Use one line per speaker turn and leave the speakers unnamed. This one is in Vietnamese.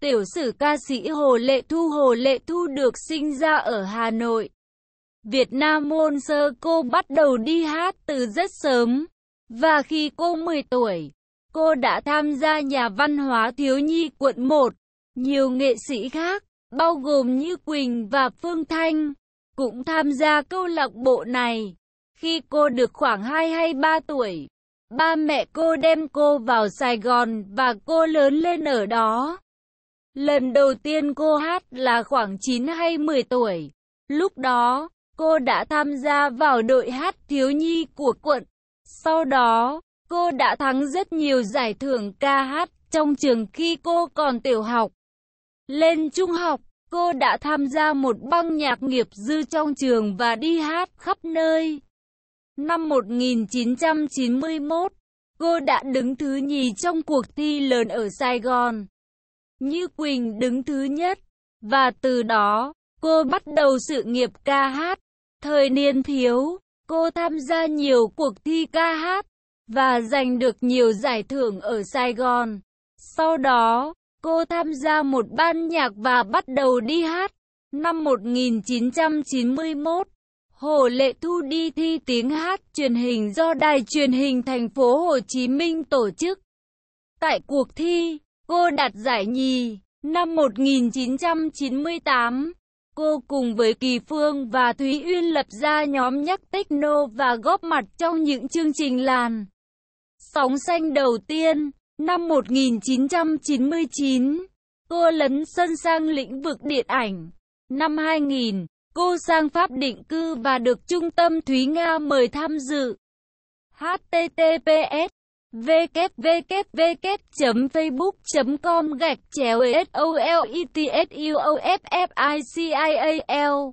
Tiểu sử ca sĩ Hồ Lệ Thu Hồ Lệ Thu được sinh ra ở Hà Nội. Việt Nam môn sơ cô bắt đầu đi hát từ rất sớm. Và khi cô 10 tuổi, cô đã tham gia nhà văn hóa thiếu nhi quận 1. Nhiều nghệ sĩ khác, bao gồm như Quỳnh và Phương Thanh, cũng tham gia câu lạc bộ này. Khi cô được khoảng 2 hay 3 tuổi, ba mẹ cô đem cô vào Sài Gòn và cô lớn lên ở đó. Lần đầu tiên cô hát là khoảng 9 hay 10 tuổi. Lúc đó, cô đã tham gia vào đội hát thiếu nhi của quận. Sau đó, cô đã thắng rất nhiều giải thưởng ca hát trong trường khi cô còn tiểu học. Lên trung học, cô đã tham gia một băng nhạc nghiệp dư trong trường và đi hát khắp nơi. Năm 1991, cô đã đứng thứ nhì trong cuộc thi lớn ở Sài Gòn. Như Quỳnh đứng thứ nhất, và từ đó, cô bắt đầu sự nghiệp ca hát. Thời niên thiếu, cô tham gia nhiều cuộc thi ca hát, và giành được nhiều giải thưởng ở Sài Gòn. Sau đó, cô tham gia một ban nhạc và bắt đầu đi hát. Năm 1991, Hồ Lệ Thu đi thi tiếng hát truyền hình do Đài truyền hình thành phố Hồ Chí Minh tổ chức. Tại cuộc thi, Cô đạt giải nhì năm 1998. Cô cùng với Kỳ Phương và Thúy Uyên lập ra nhóm nhắc techno và góp mặt trong những chương trình làn. Sóng xanh đầu tiên, năm 1999, cô lấn sân sang lĩnh vực điện ảnh. Năm 2000, cô sang Pháp định cư và được Trung tâm Thúy Nga mời tham dự. HTTPS www.facebook.com gạch chéo SOLETSUOFFICIAL e